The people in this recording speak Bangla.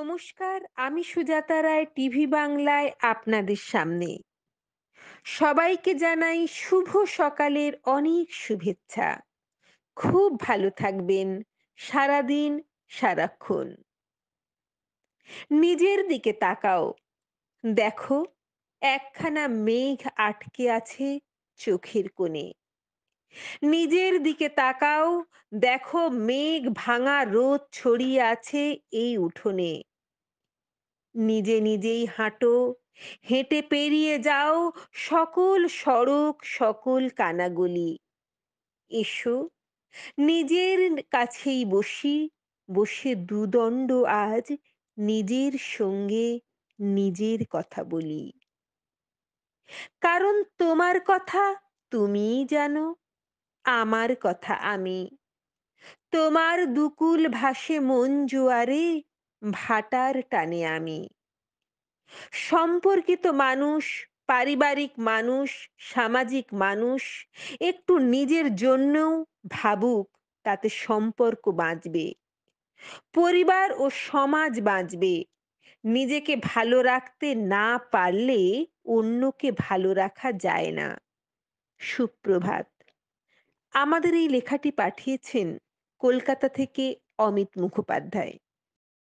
নমস্কার আমি সুজাতা রায় টিভি বাংলায় আপনাদের সামনে সবাইকে জানাই শুভ সকালের অনেক শুভেচ্ছা খুব ভালো থাকবেন সারাদিন সারাক্ষণ নিজের দিকে তাকাও দেখো একখানা মেঘ আটকে আছে চোখের কোণে নিজের দিকে তাকাও দেখো মেঘ ভাঙা রোদ ছড়িয়ে আছে এই উঠোনে নিজে নিজেই হাঁটো হেঁটে পেরিয়ে যাও সকল সড়ক সকল কানাগলি এসো নিজের কাছেই বসি বসে দুদণ্ড আজ নিজের সঙ্গে নিজের কথা বলি কারণ তোমার কথা তুমিই জানো আমার কথা আমি তোমার দুকুল ভাসে মন জোয়ারে ভাটার টানে আমি সম্পর্কিত মানুষ পারিবারিক মানুষ সামাজিক মানুষ একটু নিজের জন্যও ভাবুক তাতে সম্পর্ক বাঁচবে পরিবার ও সমাজ বাঁচবে নিজেকে ভালো রাখতে না পারলে অন্যকে ভালো রাখা যায় না সুপ্রভাত আমাদের এই লেখাটি পাঠিয়েছেন কলকাতা থেকে অমিত মুখোপাধ্যায়